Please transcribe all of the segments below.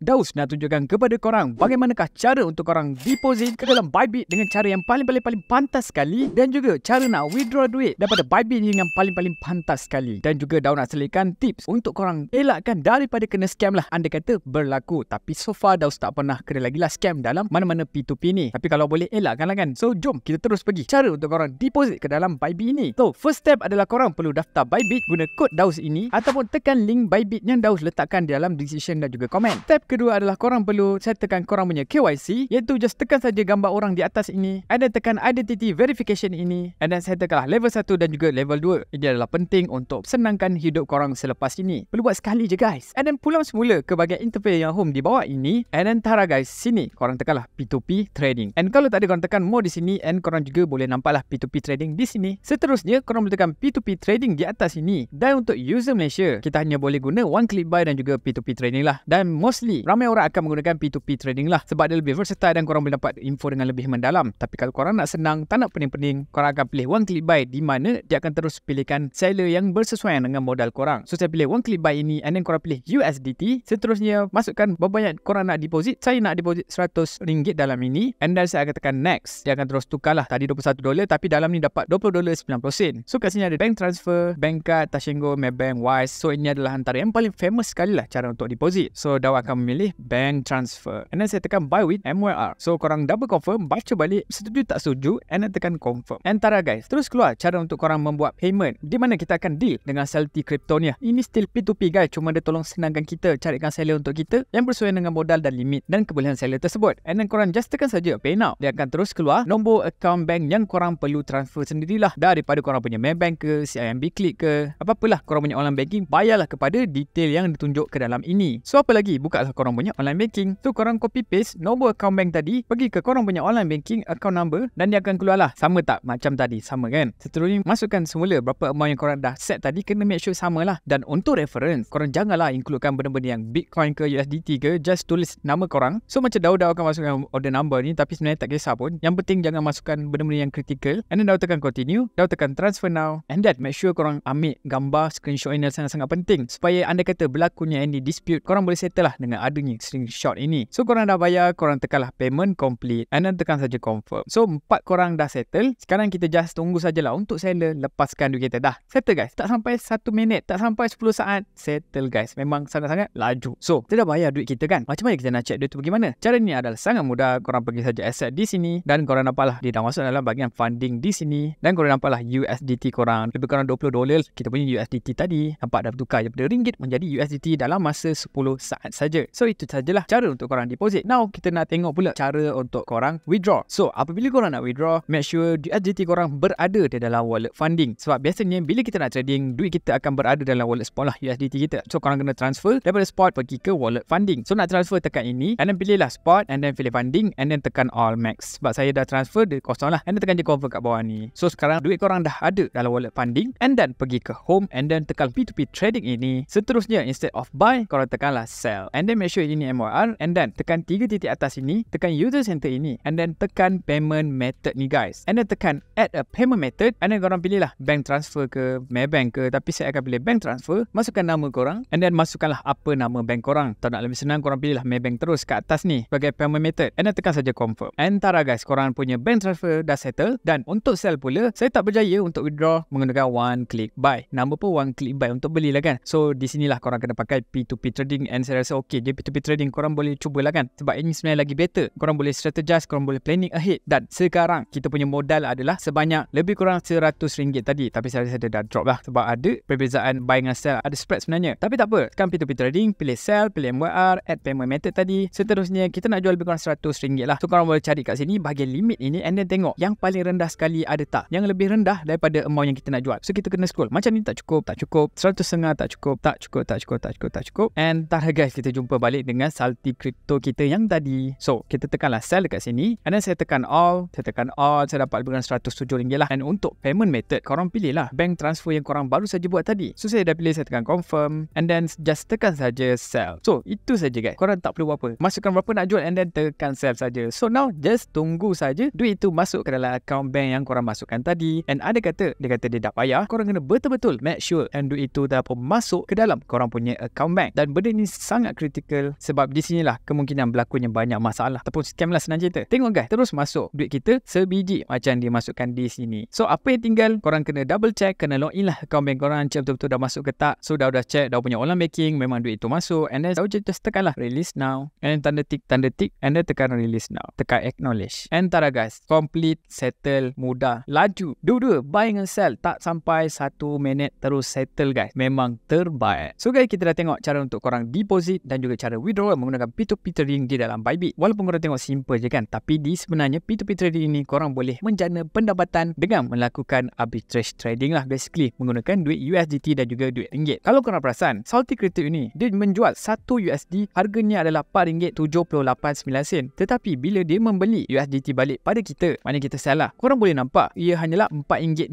Daus nak tunjukkan kepada korang bagaimanakah cara untuk korang deposit ke dalam Bybit dengan cara yang paling-paling-paling pantas sekali dan juga cara nak withdraw duit daripada Bybit dengan paling-paling pantas sekali. Dan juga Daus nak selitkan tips untuk korang elakkan daripada kena scam lah. Anda kata berlaku tapi so far Daus tak pernah kena lagi lah scam dalam mana-mana P2P ni. Tapi kalau boleh elakkan lah kan. So jom kita terus pergi cara untuk korang deposit ke dalam Bybit ini. So first step adalah korang perlu daftar Bybit guna kod Daus ini ataupun tekan link Bybit yang Daus letakkan di dalam decision dan juga komen. Step kedua adalah korang perlu saya tekan korang punya KYC iaitu just tekan saja gambar orang di atas ini and then tekan identity verification ini and then saya tekanlah level 1 dan juga level 2 ini adalah penting untuk senangkan hidup korang selepas ini perlu buat sekali je guys and then pulang semula ke bahagian interface yang home di bawah ini and then tara guys sini korang tekanlah P2P trading and kalau tak ada korang tekan more di sini and korang juga boleh nampaklah P2P trading di sini seterusnya korang boleh tekan P2P trading di atas ini dan untuk user Malaysia kita hanya boleh guna one click buy dan juga P2P trading lah dan mostly Ramai orang akan menggunakan P2P trading lah sebab dia lebih versatile dan korang boleh dapat info dengan lebih mendalam. Tapi kalau korang nak senang, tak nak pening-pening, korang akan pilih one click buy di mana dia akan terus pilihkan seller yang bersesuaian dengan modal korang. So saya pilih one click buy ini and then korang pilih USDT. Seterusnya masukkan berapa banyak korang nak deposit. Saya nak deposit RM100 dalam ini and then saya akan tekan next. Dia akan terus tukar lah. Tadi $21 tapi dalam ni dapat $20.90. So kat sini ada bank transfer, bank card, Tashengo, Maybank, Wise. So ini adalah antara yang paling famous sekali lah cara untuk deposit. So dah akan memilih bank transfer. And then saya tekan buy with MYR. So korang double confirm, baca balik, setuju tak setuju and then tekan confirm. And tara guys, terus keluar cara untuk korang membuat payment di mana kita akan deal dengan Celtic Kryptonia. Ini still P2P guys, cuma dia tolong senangkan kita carikan seller untuk kita yang bersesuaian dengan modal dan limit dan kebolehan seller tersebut. And then korang just tekan saja pay now. Dia akan terus keluar nombor account bank yang korang perlu transfer sendirilah daripada korang punya Maybank ke, CIMB Click ke, apa-apalah korang punya online banking, bayarlah kepada detail yang ditunjuk ke dalam ini. So apa lagi? Buka lah korang punya online banking. tu korang copy paste nombor account bank tadi pergi ke korang punya online banking account number dan dia akan keluarlah. Sama tak macam tadi? Sama kan? Seterusnya masukkan semula berapa amount yang korang dah set tadi kena make sure samalah. Dan untuk reference, korang janganlah includekan benda-benda yang Bitcoin ke USDT ke just tulis nama korang. So macam Daud akan masukkan order number ni tapi sebenarnya tak kisah pun. Yang penting jangan masukkan benda-benda yang critical. And then Daud tekan continue. Daud tekan transfer now. And that make sure korang ambil gambar screenshot ini sangat-sangat penting. Supaya anda kata berlakunya any dispute, korang boleh settle lah dengan adanya screenshot ini. So korang dah bayar, korang tekanlah payment complete and then tekan saja confirm. So empat korang dah settle. Sekarang kita just tunggu sajalah untuk seller lepaskan duit kita dah. Settle guys. Tak sampai 1 minit, tak sampai 10 saat. Settle guys. Memang sangat-sangat laju. So kita dah bayar duit kita kan. Macam mana kita nak check duit tu bagaimana? Cara ni adalah sangat mudah. Korang pergi saja asset di sini dan korang nampaklah dia dah masuk dalam bahagian funding di sini dan korang nampaklah USDT korang lebih kurang 20 dolar kita punya USDT tadi nampak dah bertukar daripada ringgit menjadi USDT dalam masa 10 saat saja. So itu sajalah cara untuk korang deposit. Now kita nak tengok pula cara untuk korang withdraw. So apabila korang nak withdraw, make sure USDT korang berada di dalam wallet funding. Sebab biasanya bila kita nak trading, duit kita akan berada dalam wallet spot lah USDT kita. So korang kena transfer daripada spot pergi ke wallet funding. So nak transfer tekan ini and then pilihlah spot and then pilih funding and then tekan all max. Sebab saya dah transfer dia kosong lah. And then tekan je convert kat bawah ni. So sekarang duit korang dah ada dalam wallet funding and then pergi ke home and then tekan P2P trading ini. Seterusnya instead of buy, korang tekanlah sell. And then Make sure ini MOR and then tekan tiga titik atas ini, tekan user center ini and then tekan payment method ni guys. And then tekan add a payment method and then korang pilih lah bank transfer ke Maybank ke tapi saya akan pilih bank transfer. Masukkan nama korang and then masukkanlah apa nama bank korang. Tak nak lebih senang korang pilih lah Maybank terus ke atas ni sebagai payment method and then tekan saja confirm. Antara guys korang punya bank transfer dah settle dan untuk sell pula saya tak berjaya untuk withdraw menggunakan one click buy. Nama pun one click buy untuk belilah kan. So di sinilah korang kena pakai P2P trading and saya rasa okey dia P2P trading korang boleh cubalah kan sebab ini sebenarnya lagi better korang boleh strategize korang boleh planning ahead dan sekarang kita punya modal adalah sebanyak lebih kurang RM100 tadi tapi saya rasa dia dah drop lah sebab ada perbezaan buy dengan sell ada spread sebenarnya tapi tak apa kan P2P trading pilih sell pilih MYR add payment method tadi seterusnya kita nak jual lebih kurang RM100 lah so korang boleh cari kat sini bahagian limit ini and then tengok yang paling rendah sekali ada tak yang lebih rendah daripada amount yang kita nak jual so kita kena scroll macam ni tak cukup tak cukup 100 setengah tak cukup tak cukup tak cukup tak cukup tak cukup and tak guys kita jumpa berbalik dengan salty kripto kita yang tadi. So, kita tekanlah sell dekat sini. And then saya tekan all. Saya tekan all. Saya dapat lebih kurang RM107 lah. And untuk payment method, korang pilihlah bank transfer yang korang baru saja buat tadi. So, saya dah pilih. Saya tekan confirm. And then just tekan saja sell. So, itu saja guys. Korang tak perlu apa-apa. Masukkan berapa nak jual and then tekan sell saja. So, now just tunggu saja duit itu masuk ke dalam account bank yang korang masukkan tadi. And ada kata, dia kata dia dah payah. Korang kena betul-betul make sure and duit itu dah pun masuk ke dalam korang punya account bank. Dan benda ni sangat kritikal circle sebab di sinilah kemungkinan berlakunya banyak masalah ataupun scam lah senang cerita tengok guys terus masuk duit kita sebiji macam dia masukkan di sini so apa yang tinggal korang kena double check kena log in lah account bank korang check betul-betul dah masuk ke tak so dah dah check dah punya online banking memang duit itu masuk and then just, just tekan lah release now and then tanda tick tanda tick and then tekan release now tekan acknowledge and tara guys complete settle mudah laju dua-dua buy and sell tak sampai satu minit terus settle guys memang terbaik so guys kita dah tengok cara untuk korang deposit dan juga cara withdrawal menggunakan P2P trading di dalam Bybit. Walaupun korang tengok simple je kan, tapi di sebenarnya P2P trading ini korang boleh menjana pendapatan dengan melakukan arbitrage trading lah basically menggunakan duit USDT dan juga duit ringgit. Kalau korang perasan, Salty Crypto ini dia menjual 1 USD harganya adalah RM4.789 sen. Tetapi bila dia membeli USDT balik pada kita, mana kita salah. Korang boleh nampak ia hanyalah RM4.68.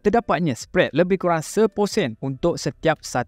Terdapatnya spread lebih kurang 10% untuk setiap 1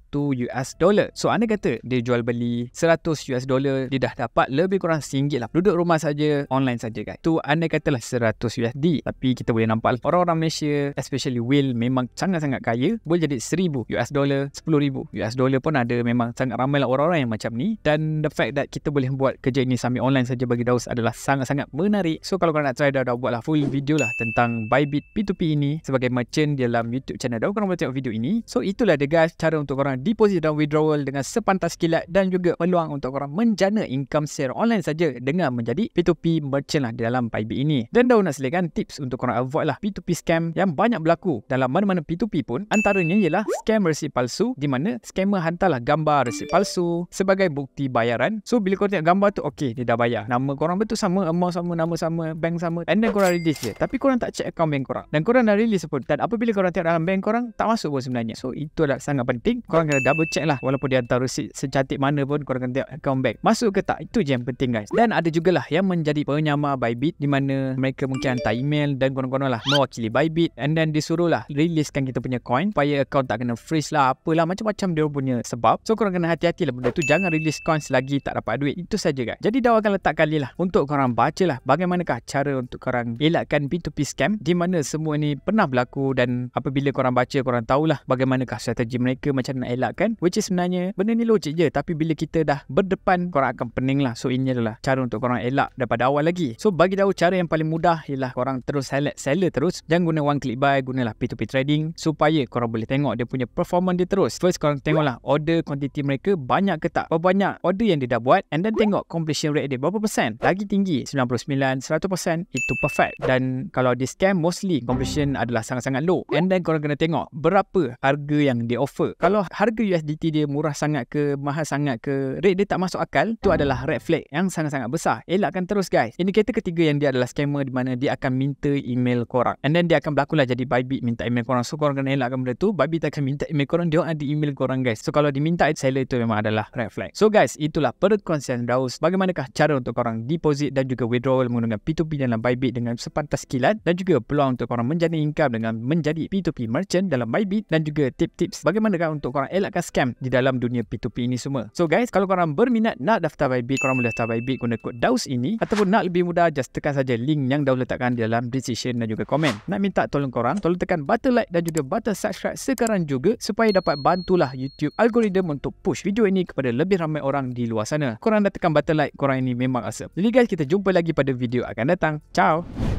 US dollar. So anda kata dia jual beli 100 100 US dollar dia dah dapat lebih kurang RM1 lah duduk rumah saja online saja guys tu anda katalah 100 USD tapi kita boleh nampak lah. orang-orang Malaysia especially Will memang sangat-sangat kaya boleh jadi 1000 US dollar 10000 US dollar pun ada memang sangat ramai lah orang-orang yang macam ni dan the fact that kita boleh buat kerja ini sambil online saja bagi Daus adalah sangat-sangat menarik so kalau korang nak try dah dah buatlah full video lah tentang Bybit P2P ini sebagai merchant di dalam YouTube channel Daus korang boleh tengok video ini so itulah dia guys cara untuk korang deposit dan withdrawal dengan sepantas kilat dan juga peluang peluang untuk korang menjana income secara online saja dengan menjadi P2P merchant lah di dalam Bybit ini. Dan dah nak selekan tips untuk korang avoid lah P2P scam yang banyak berlaku dalam mana-mana P2P pun antaranya ialah scam resip palsu di mana scammer hantarlah gambar resip palsu sebagai bukti bayaran. So bila korang tengok gambar tu okey dia dah bayar. Nama korang betul sama, amount sama, nama sama, bank sama. And then korang release je. Tapi korang tak check account bank korang. Dan korang dah release pun dan apabila korang tengok dalam bank korang tak masuk pun sebenarnya. So itu adalah sangat penting korang kena double check lah walaupun dia hantar resip secantik mana pun korang akan tengok account bank masuk ke tak itu je yang penting guys dan ada juga lah yang menjadi penyamar Bybit di mana mereka mungkin hantar email dan konon-konon lah mewakili Bybit and then lah riliskan kita punya coin supaya account tak kena freeze lah apalah macam-macam dia punya sebab so korang kena hati-hati lah benda tu jangan rilis coin selagi tak dapat duit itu saja guys jadi dah akan letak kali lah untuk korang baca lah bagaimanakah cara untuk korang elakkan P2P scam di mana semua ni pernah berlaku dan apabila korang baca korang tahulah bagaimanakah strategi mereka macam nak elakkan which is sebenarnya benda ni logik je tapi bila kita dah dah berdepan korang akan pening lah so ini adalah cara untuk korang elak daripada awal lagi so bagi tahu cara yang paling mudah ialah korang terus select seller terus jangan guna one click buy gunalah P2P trading supaya korang boleh tengok dia punya performance dia terus first korang tengoklah order quantity mereka banyak ke tak berapa banyak order yang dia dah buat and then tengok completion rate dia berapa persen lagi tinggi 99 100% itu perfect dan kalau di scam mostly completion adalah sangat-sangat low and then korang kena tengok berapa harga yang dia offer kalau harga USDT dia murah sangat ke mahal sangat ke duit dia tak masuk akal tu hmm. adalah red flag yang sangat-sangat besar elakkan terus guys indikator ketiga yang dia adalah scammer di mana dia akan minta email korang and then dia akan berlakulah jadi Bybit minta email korang so korang kena elakkan benda tu Bybit akan minta email korang dia ada email korang guys so kalau diminta it seller itu memang adalah red flag so guys itulah perkongsian Rauz bagaimanakah cara untuk korang deposit dan juga withdrawal menggunakan P2P dalam Bybit dengan sepantas kilat dan juga peluang untuk korang menjana income dengan menjadi P2P merchant dalam Bybit dan juga tip-tips bagaimanakah untuk korang elakkan scam di dalam dunia P2P ini semua so guys kalau korang berminat nak daftar Bybit, korang boleh daftar Bybit guna kod DAOS ini ataupun nak lebih mudah just tekan saja link yang dah letakkan di dalam description dan juga komen. Nak minta tolong korang, tolong tekan button like dan juga button subscribe sekarang juga supaya dapat bantulah YouTube algoritma untuk push video ini kepada lebih ramai orang di luar sana. Korang dah tekan button like, korang ini memang awesome. Jadi guys, kita jumpa lagi pada video akan datang. Ciao!